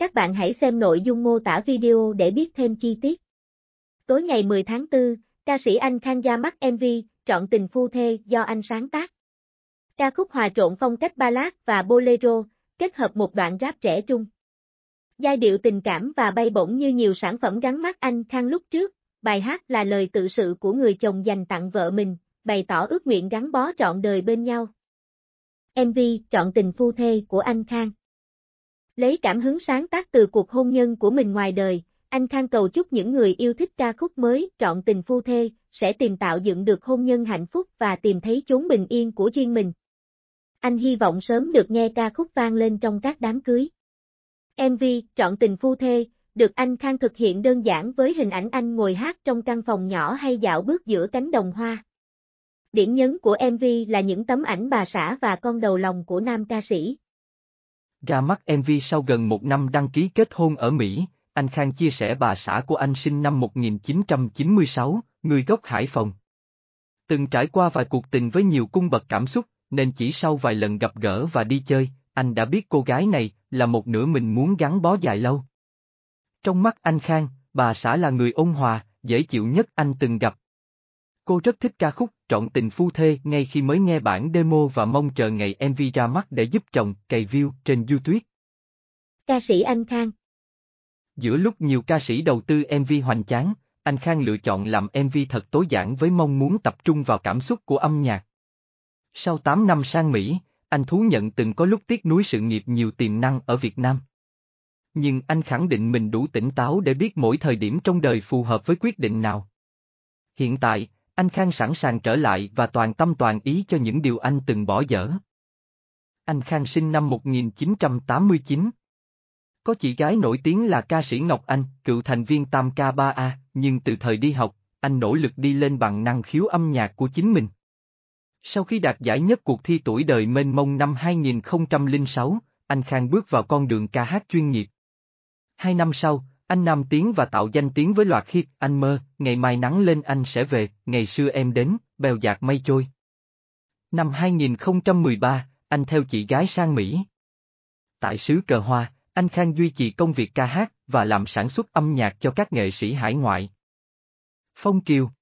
Các bạn hãy xem nội dung mô tả video để biết thêm chi tiết. Tối ngày 10 tháng 4, ca sĩ Anh Khang ra mắt MV Trọn tình phu thê do anh sáng tác. Ca khúc hòa trộn phong cách ballad và bolero, kết hợp một đoạn rap trẻ trung. Giai điệu tình cảm và bay bổng như nhiều sản phẩm gắn mắt anh Khang lúc trước, bài hát là lời tự sự của người chồng dành tặng vợ mình, bày tỏ ước nguyện gắn bó trọn đời bên nhau. MV Trọn tình phu thê của anh Khang Lấy cảm hứng sáng tác từ cuộc hôn nhân của mình ngoài đời, anh Khang cầu chúc những người yêu thích ca khúc mới trọn tình phu thê, sẽ tìm tạo dựng được hôn nhân hạnh phúc và tìm thấy chốn bình yên của riêng mình. Anh hy vọng sớm được nghe ca khúc vang lên trong các đám cưới. MV Trọn tình phu thê được anh Khang thực hiện đơn giản với hình ảnh anh ngồi hát trong căn phòng nhỏ hay dạo bước giữa cánh đồng hoa. Điểm nhấn của MV là những tấm ảnh bà xã và con đầu lòng của nam ca sĩ. Ra mắt MV sau gần một năm đăng ký kết hôn ở Mỹ, anh Khang chia sẻ bà xã của anh sinh năm 1996, người gốc Hải Phòng. Từng trải qua vài cuộc tình với nhiều cung bậc cảm xúc, nên chỉ sau vài lần gặp gỡ và đi chơi, anh đã biết cô gái này là một nửa mình muốn gắn bó dài lâu. Trong mắt anh Khang, bà xã là người ôn hòa, dễ chịu nhất anh từng gặp, Cô rất thích ca khúc Trọn tình phu thê ngay khi mới nghe bản demo và mong chờ ngày MV ra mắt để giúp chồng cày view trên YouTube. Ca sĩ Anh Khang Giữa lúc nhiều ca sĩ đầu tư MV hoành tráng, anh Khang lựa chọn làm MV thật tối giản với mong muốn tập trung vào cảm xúc của âm nhạc. Sau 8 năm sang Mỹ, anh thú nhận từng có lúc tiếc nuối sự nghiệp nhiều tiềm năng ở Việt Nam. Nhưng anh khẳng định mình đủ tỉnh táo để biết mỗi thời điểm trong đời phù hợp với quyết định nào. Hiện tại, anh Khang sẵn sàng trở lại và toàn tâm toàn ý cho những điều anh từng bỏ dở. Anh Khang sinh năm 1989. Có chị gái nổi tiếng là ca sĩ Ngọc Anh, cựu thành viên Tam Ca 3 a nhưng từ thời đi học, anh nỗ lực đi lên bằng năng khiếu âm nhạc của chính mình. Sau khi đạt giải nhất cuộc thi tuổi đời mênh mông năm 2006, anh Khang bước vào con đường ca hát chuyên nghiệp. Hai năm sau, anh Nam tiến và tạo danh tiếng với loạt hit Anh mơ, ngày mai nắng lên anh sẽ về, ngày xưa em đến, bèo dạt mây trôi. Năm 2013, anh theo chị gái sang Mỹ. Tại xứ Cờ Hoa, anh Khang duy trì công việc ca hát và làm sản xuất âm nhạc cho các nghệ sĩ hải ngoại. Phong Kiều